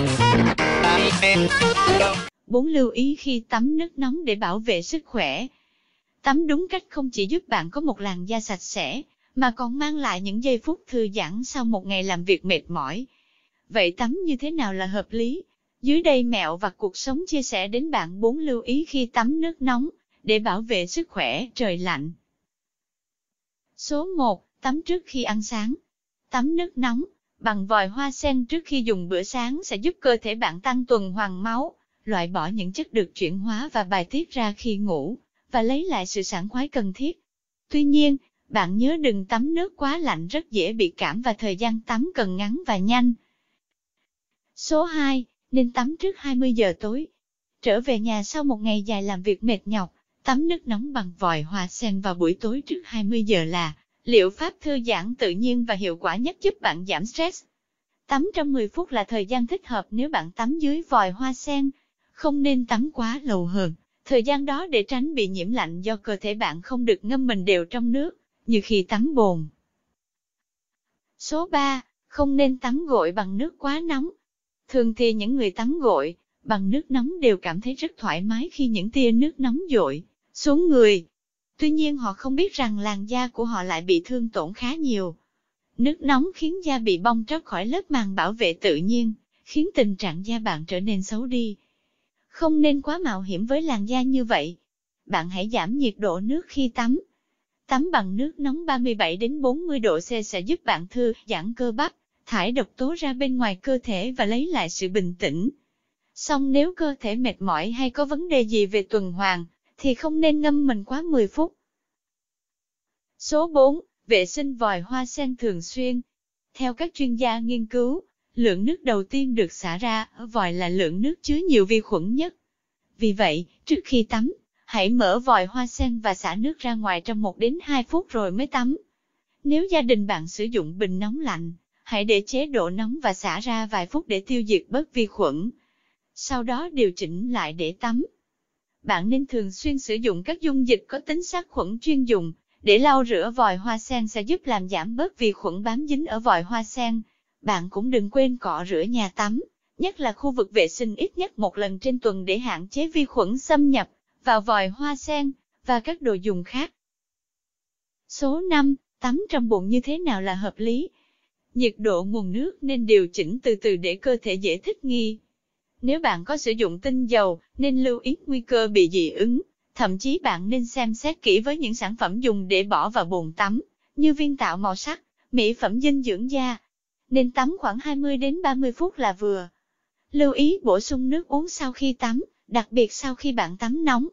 4. Vâng. Lưu ý khi tắm nước nóng để bảo vệ sức khỏe. Tắm đúng cách không chỉ giúp bạn có một làn da sạch sẽ, mà còn mang lại những giây phút thư giãn sau một ngày làm việc mệt mỏi. Vậy tắm như thế nào là hợp lý? Dưới đây mẹo và cuộc sống chia sẻ đến bạn 4 lưu ý khi tắm nước nóng để bảo vệ sức khỏe trời lạnh. Số 1. Tắm trước khi ăn sáng. Tắm nước nóng Bằng vòi hoa sen trước khi dùng bữa sáng sẽ giúp cơ thể bạn tăng tuần hoàn máu, loại bỏ những chất được chuyển hóa và bài tiết ra khi ngủ, và lấy lại sự sảng khoái cần thiết. Tuy nhiên, bạn nhớ đừng tắm nước quá lạnh rất dễ bị cảm và thời gian tắm cần ngắn và nhanh. Số 2. Nên tắm trước 20 giờ tối. Trở về nhà sau một ngày dài làm việc mệt nhọc, tắm nước nóng bằng vòi hoa sen vào buổi tối trước 20 giờ là Liệu pháp thư giãn tự nhiên và hiệu quả nhất giúp bạn giảm stress. Tắm trong 10 phút là thời gian thích hợp nếu bạn tắm dưới vòi hoa sen. Không nên tắm quá lâu hơn. Thời gian đó để tránh bị nhiễm lạnh do cơ thể bạn không được ngâm mình đều trong nước, như khi tắm bồn. Số 3. Không nên tắm gội bằng nước quá nóng. Thường thì những người tắm gội bằng nước nóng đều cảm thấy rất thoải mái khi những tia nước nóng dội xuống người, Tuy nhiên họ không biết rằng làn da của họ lại bị thương tổn khá nhiều. Nước nóng khiến da bị bong tróc khỏi lớp màng bảo vệ tự nhiên, khiến tình trạng da bạn trở nên xấu đi. Không nên quá mạo hiểm với làn da như vậy. Bạn hãy giảm nhiệt độ nước khi tắm. Tắm bằng nước nóng 37 đến 40 độ C sẽ giúp bạn thư giãn cơ bắp, thải độc tố ra bên ngoài cơ thể và lấy lại sự bình tĩnh. Song nếu cơ thể mệt mỏi hay có vấn đề gì về tuần hoàn, thì không nên ngâm mình quá 10 phút. Số 4. Vệ sinh vòi hoa sen thường xuyên. Theo các chuyên gia nghiên cứu, lượng nước đầu tiên được xả ra ở vòi là lượng nước chứa nhiều vi khuẩn nhất. Vì vậy, trước khi tắm, hãy mở vòi hoa sen và xả nước ra ngoài trong 1 đến 2 phút rồi mới tắm. Nếu gia đình bạn sử dụng bình nóng lạnh, hãy để chế độ nóng và xả ra vài phút để tiêu diệt bớt vi khuẩn. Sau đó điều chỉnh lại để tắm bạn nên thường xuyên sử dụng các dung dịch có tính sát khuẩn chuyên dụng để lau rửa vòi hoa sen sẽ giúp làm giảm bớt vi khuẩn bám dính ở vòi hoa sen. Bạn cũng đừng quên cọ rửa nhà tắm, nhất là khu vực vệ sinh ít nhất một lần trên tuần để hạn chế vi khuẩn xâm nhập vào vòi hoa sen và các đồ dùng khác. Số 5. Tắm trong bụng như thế nào là hợp lý? Nhiệt độ nguồn nước nên điều chỉnh từ từ để cơ thể dễ thích nghi. Nếu bạn có sử dụng tinh dầu, nên lưu ý nguy cơ bị dị ứng. Thậm chí bạn nên xem xét kỹ với những sản phẩm dùng để bỏ vào bồn tắm, như viên tạo màu sắc, mỹ phẩm dinh dưỡng da. Nên tắm khoảng 20 đến 30 phút là vừa. Lưu ý bổ sung nước uống sau khi tắm, đặc biệt sau khi bạn tắm nóng.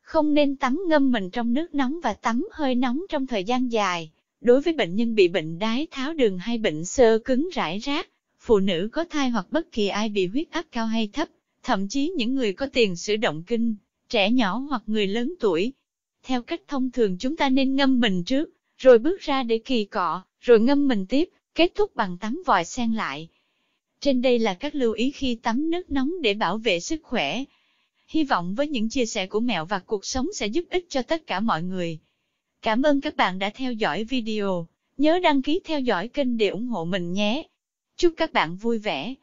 Không nên tắm ngâm mình trong nước nóng và tắm hơi nóng trong thời gian dài. Đối với bệnh nhân bị bệnh đái tháo đường hay bệnh sơ cứng rải rác, phụ nữ có thai hoặc bất kỳ ai bị huyết áp cao hay thấp, thậm chí những người có tiền sử động kinh, trẻ nhỏ hoặc người lớn tuổi. Theo cách thông thường chúng ta nên ngâm mình trước, rồi bước ra để kỳ cọ, rồi ngâm mình tiếp, kết thúc bằng tắm vòi sen lại. Trên đây là các lưu ý khi tắm nước nóng để bảo vệ sức khỏe. Hy vọng với những chia sẻ của mẹo và cuộc sống sẽ giúp ích cho tất cả mọi người. Cảm ơn các bạn đã theo dõi video. Nhớ đăng ký theo dõi kênh để ủng hộ mình nhé. Chúc các bạn vui vẻ.